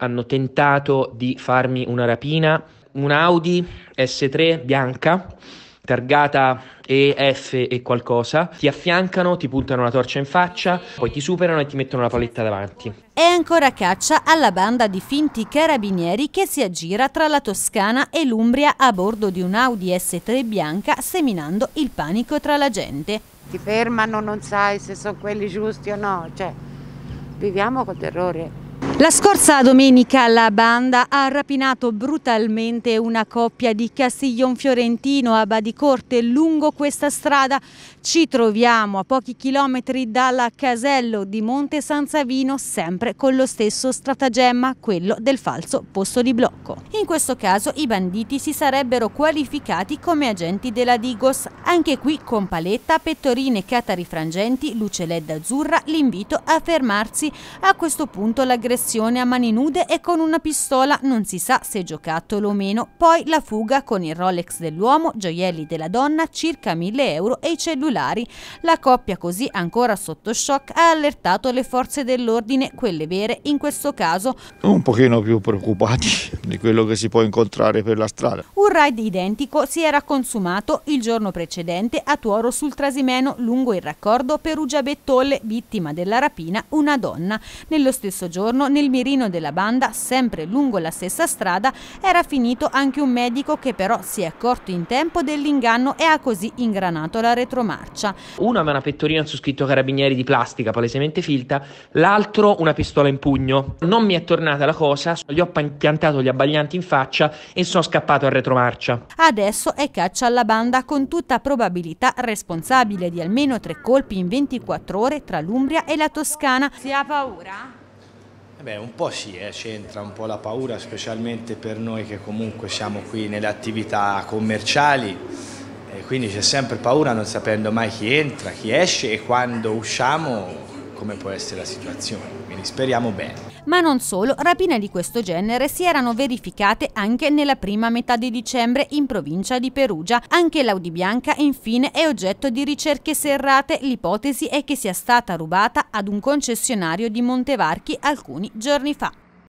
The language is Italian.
hanno tentato di farmi una rapina, un Audi S3 bianca targata EF e qualcosa, ti affiancano, ti puntano la torcia in faccia, poi ti superano e ti mettono la paletta davanti. È ancora caccia alla banda di finti carabinieri che si aggira tra la Toscana e l'Umbria a bordo di un Audi S3 bianca seminando il panico tra la gente. Ti fermano, non sai se sono quelli giusti o no, cioè viviamo col terrore. La scorsa domenica la banda ha rapinato brutalmente una coppia di Castiglion Fiorentino a Badicorte lungo questa strada. Ci troviamo a pochi chilometri dalla Casello di Monte San Savino sempre con lo stesso stratagemma, quello del falso posto di blocco. In questo caso i banditi si sarebbero qualificati come agenti della Digos, anche qui con paletta, pettorine catari frangenti, luce LED azzurra, l'invito a fermarsi. A questo punto l'aggressione l'azione a mani nude e con una pistola, non si sa se giocattolo o meno, poi la fuga con il Rolex dell'uomo, gioielli della donna, circa 1000 euro e i cellulari. La coppia così ancora sotto shock ha allertato le forze dell'ordine, quelle vere in questo caso. Un pochino più preoccupati di quello che si può incontrare per la strada. Un raid identico si era consumato il giorno precedente a Tuoro sul Trasimeno lungo il raccordo Perugia-Bettolle, vittima della rapina una donna. Nello stesso giorno nel mirino della banda, sempre lungo la stessa strada, era finito anche un medico che però si è accorto in tempo dell'inganno e ha così ingranato la retromarcia. Uno aveva una pettorina su scritto carabinieri di plastica, palesemente filta, l'altro una pistola in pugno. Non mi è tornata la cosa, gli ho piantato gli abbaglianti in faccia e sono scappato a retromarcia. Adesso è caccia alla banda con tutta probabilità responsabile di almeno tre colpi in 24 ore tra l'Umbria e la Toscana. Si ha paura? Eh beh, un po' sì, eh, c'entra un po' la paura, specialmente per noi che comunque siamo qui nelle attività commerciali, eh, quindi c'è sempre paura non sapendo mai chi entra, chi esce e quando usciamo come può essere la situazione, quindi speriamo bene. Ma non solo, rapine di questo genere si erano verificate anche nella prima metà di dicembre in provincia di Perugia. Anche l'Audibianca infine è oggetto di ricerche serrate, l'ipotesi è che sia stata rubata ad un concessionario di Montevarchi alcuni giorni fa.